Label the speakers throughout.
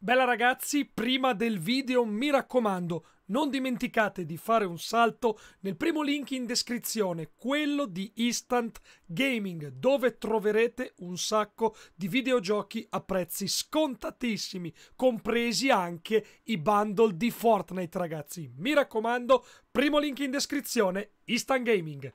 Speaker 1: Bella ragazzi, prima del video mi raccomando, non dimenticate di fare un salto nel primo link in descrizione, quello di Instant Gaming, dove troverete un sacco di videogiochi a prezzi scontatissimi, compresi anche i bundle di Fortnite ragazzi. Mi raccomando, primo link in descrizione, Instant Gaming.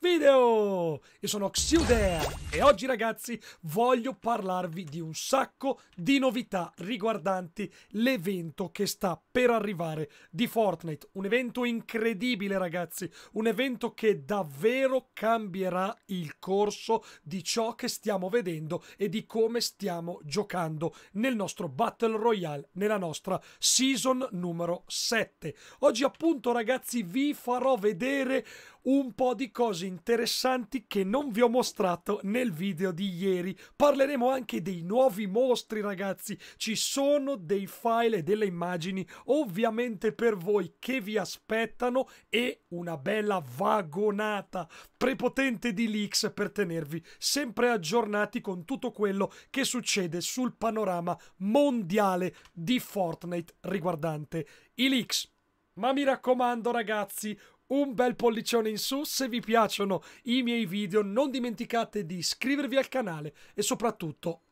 Speaker 1: video! Io sono Xiudea e oggi ragazzi voglio parlarvi di un sacco di novità riguardanti l'evento che sta per arrivare di Fortnite. Un evento incredibile ragazzi, un evento che davvero cambierà il corso di ciò che stiamo vedendo e di come stiamo giocando nel nostro Battle Royale, nella nostra season numero 7. Oggi appunto ragazzi vi farò vedere un po' di cose interessanti che non vi ho mostrato nel video di ieri. Parleremo anche dei nuovi mostri, ragazzi. Ci sono dei file e delle immagini, ovviamente per voi, che vi aspettano e una bella vagonata prepotente di leaks per tenervi sempre aggiornati con tutto quello che succede sul panorama mondiale di Fortnite riguardante i leaks. Ma mi raccomando ragazzi, un bel pollicione in su se vi piacciono i miei video, non dimenticate di iscrivervi al canale e soprattutto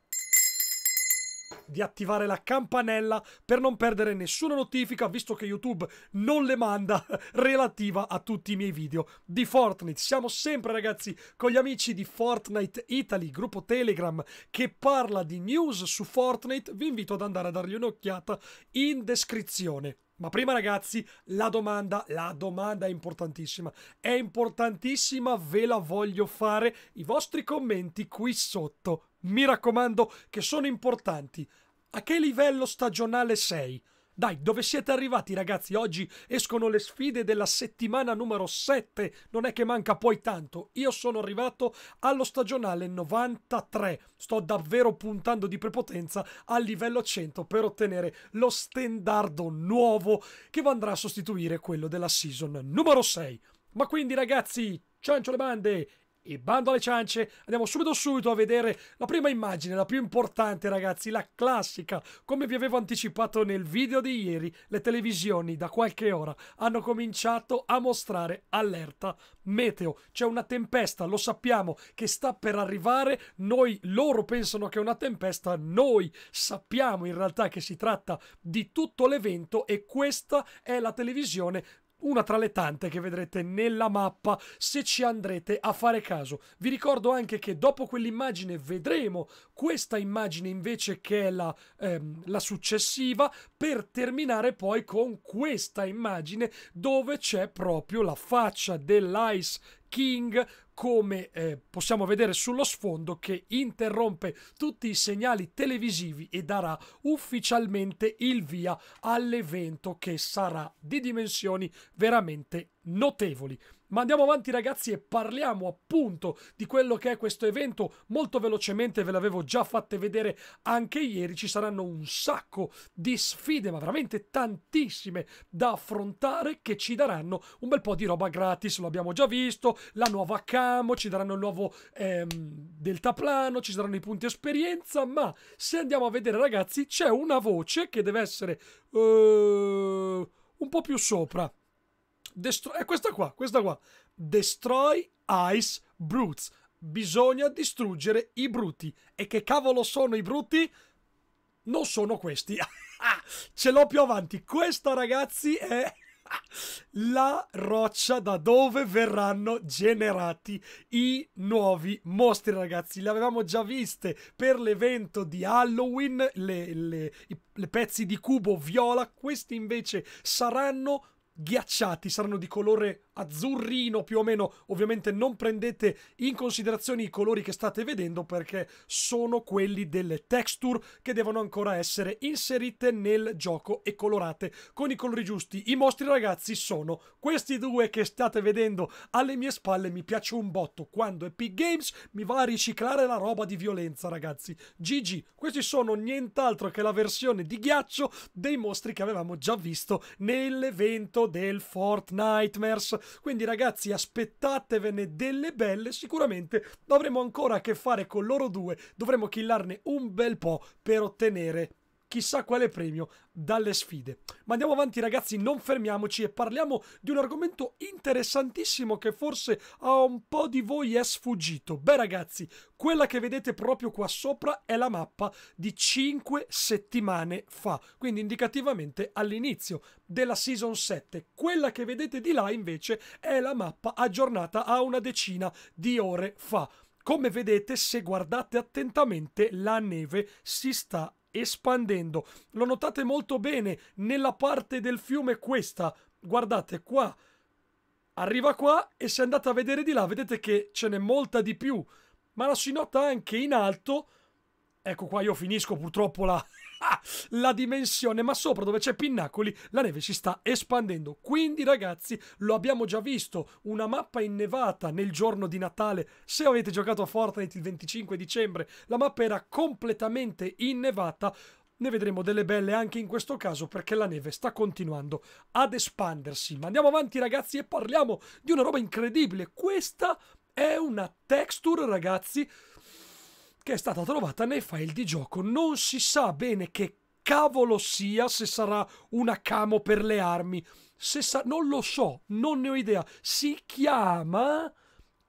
Speaker 1: di attivare la campanella per non perdere nessuna notifica visto che YouTube non le manda relativa a tutti i miei video di Fortnite. Siamo sempre ragazzi con gli amici di Fortnite Italy, gruppo Telegram che parla di news su Fortnite. Vi invito ad andare a dargli un'occhiata in descrizione. Ma prima ragazzi, la domanda, la domanda è importantissima. È importantissima, ve la voglio fare. I vostri commenti qui sotto, mi raccomando, che sono importanti. A che livello stagionale sei? Dai, dove siete arrivati ragazzi? Oggi escono le sfide della settimana numero 7, non è che manca poi tanto. Io sono arrivato allo stagionale 93, sto davvero puntando di prepotenza al livello 100 per ottenere lo stendardo nuovo che andrà a sostituire quello della season numero 6. Ma quindi ragazzi, ciancio le bande e bando alle ciance, andiamo subito subito a vedere la prima immagine, la più importante ragazzi, la classica. Come vi avevo anticipato nel video di ieri, le televisioni da qualche ora hanno cominciato a mostrare allerta meteo. C'è una tempesta, lo sappiamo, che sta per arrivare. Noi, loro pensano che è una tempesta, noi sappiamo in realtà che si tratta di tutto l'evento e questa è la televisione una tra le tante che vedrete nella mappa se ci andrete a fare caso. Vi ricordo anche che dopo quell'immagine vedremo questa immagine invece che è la, ehm, la successiva per terminare poi con questa immagine dove c'è proprio la faccia dell'Ice King come eh, possiamo vedere sullo sfondo, che interrompe tutti i segnali televisivi e darà ufficialmente il via all'evento che sarà di dimensioni veramente notevoli. Ma andiamo avanti ragazzi e parliamo appunto di quello che è questo evento. Molto velocemente ve l'avevo già fatte vedere anche ieri, ci saranno un sacco di sfide, ma veramente tantissime da affrontare che ci daranno un bel po' di roba gratis, lo abbiamo già visto, la nuova camo, ci daranno il nuovo ehm, deltaplano, ci saranno i punti esperienza, ma se andiamo a vedere ragazzi c'è una voce che deve essere eh, un po' più sopra. Destro- è eh, questa qua, questa qua. Destroy Ice Brutes. Bisogna distruggere i brutti. E che cavolo sono i brutti? Non sono questi. Ah, ce l'ho più avanti. Questa, ragazzi, è la roccia da dove verranno generati i nuovi mostri ragazzi le avevamo già viste per l'evento di Halloween le, le, i, le pezzi di cubo viola questi invece saranno ghiacciati saranno di colore azzurrino più o meno. Ovviamente non prendete in considerazione i colori che state vedendo perché sono quelli delle texture che devono ancora essere inserite nel gioco e colorate con i colori giusti. I mostri ragazzi sono questi due che state vedendo alle mie spalle. Mi piace un botto. Quando Epic Games mi va a riciclare la roba di violenza ragazzi. GG, questi sono nient'altro che la versione di ghiaccio dei mostri che avevamo già visto nell'evento del Fortnite. Quindi ragazzi aspettatevene delle belle, sicuramente avremo ancora a che fare con loro due, dovremo killarne un bel po' per ottenere chissà quale premio dalle sfide. Ma andiamo avanti ragazzi, non fermiamoci e parliamo di un argomento interessantissimo che forse a un po' di voi è sfuggito. Beh ragazzi, quella che vedete proprio qua sopra è la mappa di 5 settimane fa, quindi indicativamente all'inizio della season 7. Quella che vedete di là invece è la mappa aggiornata a una decina di ore fa. Come vedete, se guardate attentamente, la neve si sta espandendo. Lo notate molto bene nella parte del fiume questa. Guardate qua. Arriva qua e se andate a vedere di là vedete che ce n'è molta di più. Ma la si nota anche in alto. Ecco qua io finisco purtroppo la... Ah, la dimensione, ma sopra dove c'è Pinnacoli la neve si sta espandendo. Quindi ragazzi, lo abbiamo già visto, una mappa innevata nel giorno di Natale. Se avete giocato a Fortnite il 25 dicembre, la mappa era completamente innevata. Ne vedremo delle belle anche in questo caso perché la neve sta continuando ad espandersi. Ma andiamo avanti ragazzi e parliamo di una roba incredibile. Questa è una texture ragazzi che è stata trovata nei file di gioco. Non si sa bene che cavolo sia, se sarà una camo per le armi, se sa- non lo so, non ne ho idea. Si chiama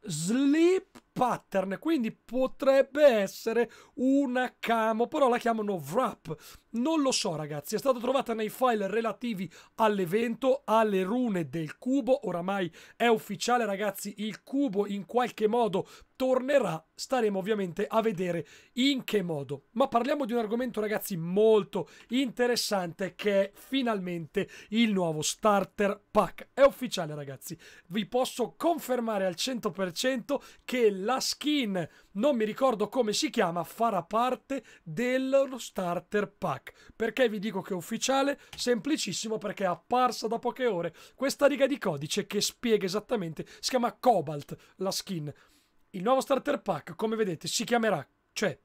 Speaker 1: Sleep pattern, quindi potrebbe essere una camo, però la chiamano wrap. Non lo so ragazzi, è stata trovata nei file relativi all'evento, alle rune del cubo, oramai è ufficiale ragazzi, il cubo in qualche modo tornerà, staremo ovviamente a vedere in che modo. Ma parliamo di un argomento ragazzi molto interessante che è finalmente il nuovo starter pack. È ufficiale ragazzi, vi posso confermare al 100% che la skin, non mi ricordo come si chiama, farà parte dello starter pack. Perché vi dico che è ufficiale? Semplicissimo perché è apparsa da poche ore questa riga di codice che spiega esattamente, si chiama Cobalt la skin. Il nuovo starter pack, come vedete, si chiamerà, cioè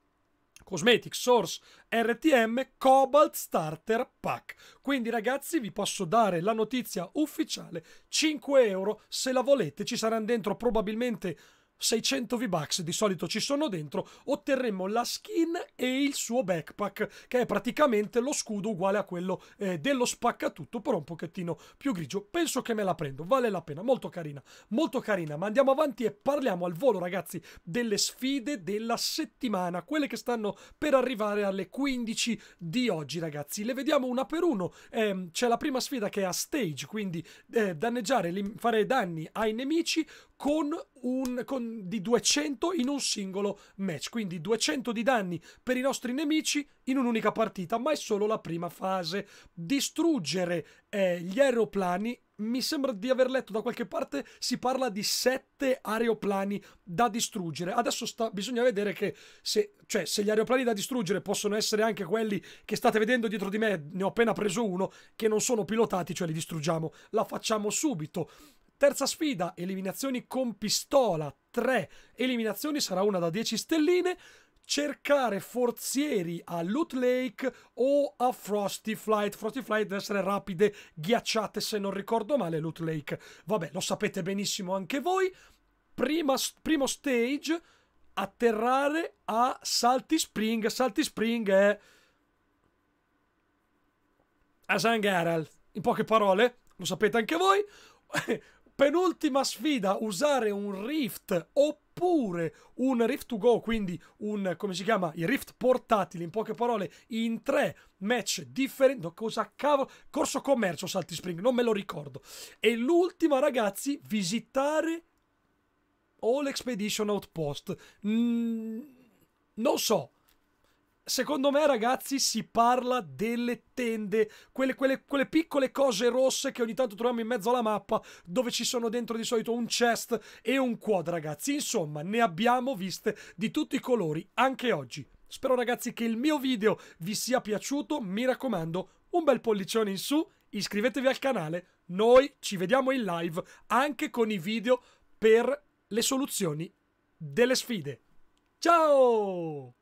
Speaker 1: Cosmetic Source RTM Cobalt Starter Pack. Quindi ragazzi vi posso dare la notizia ufficiale, 5 euro se la volete, ci saranno dentro probabilmente 600 V-Bucks di solito ci sono dentro, otterremo la skin e il suo backpack, che è praticamente lo scudo uguale a quello eh, dello spaccatutto, però un pochettino più grigio. Penso che me la prendo, vale la pena, molto carina, molto carina. Ma andiamo avanti e parliamo al volo, ragazzi, delle sfide della settimana, quelle che stanno per arrivare alle 15 di oggi, ragazzi. Le vediamo una per uno. Eh, c'è la prima sfida che è a stage, quindi eh, danneggiare, fare danni ai nemici, con un, con, di 200 in un singolo match, quindi 200 di danni per i nostri nemici in un'unica partita, ma è solo la prima fase. Distruggere eh, gli aeroplani, mi sembra di aver letto da qualche parte, si parla di sette aeroplani da distruggere. Adesso sta, bisogna vedere che se, cioè, se gli aeroplani da distruggere possono essere anche quelli che state vedendo dietro di me, ne ho appena preso uno, che non sono pilotati, cioè li distruggiamo, la facciamo subito. Terza sfida, eliminazioni con pistola, Tre eliminazioni, sarà una da 10 stelline cercare forzieri a Loot Lake o a Frosty Flight. Frosty Flight deve essere rapide, ghiacciate se non ricordo male, Loot Lake. Vabbè, lo sapete benissimo anche voi. Prima, primo stage, atterrare a Salty Spring. Salty Spring è... a San Geralt. In poche parole, lo sapete anche voi. penultima sfida, usare un Rift oppure un Rift to go, quindi un, come si chiama, il Rift portatile, in poche parole, in tre match differenti. cosa cavolo? Corso commercio Salty Spring, non me lo ricordo. E l'ultima, ragazzi, visitare All Expedition Outpost. Mm, non so. Secondo me, ragazzi, si parla delle tende, quelle, quelle, quelle, piccole cose rosse che ogni tanto troviamo in mezzo alla mappa, dove ci sono dentro di solito un chest e un quad, ragazzi. Insomma, ne abbiamo viste di tutti i colori, anche oggi. Spero, ragazzi, che il mio video vi sia piaciuto. Mi raccomando, un bel pollicione in su, iscrivetevi al canale. Noi ci vediamo in live anche con i video per le soluzioni delle sfide. Ciao!